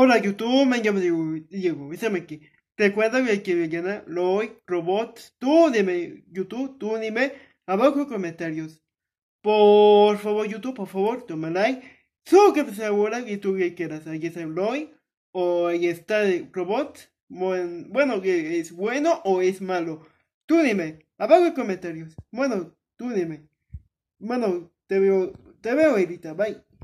Hola YouTube, me llamo Diego, Dígame aquí. Recuerda que mañana loy robot? tú dime, YouTube, tú dime, abajo en comentarios. Por favor, YouTube, por favor, toma like. Suscríbete ahora y tú que quieras. ahí está loy o ahí está robot Bueno, ¿es bueno o es malo? Tú dime, abajo en comentarios. Bueno, tú dime. Bueno, te veo, te veo ahorita, bye.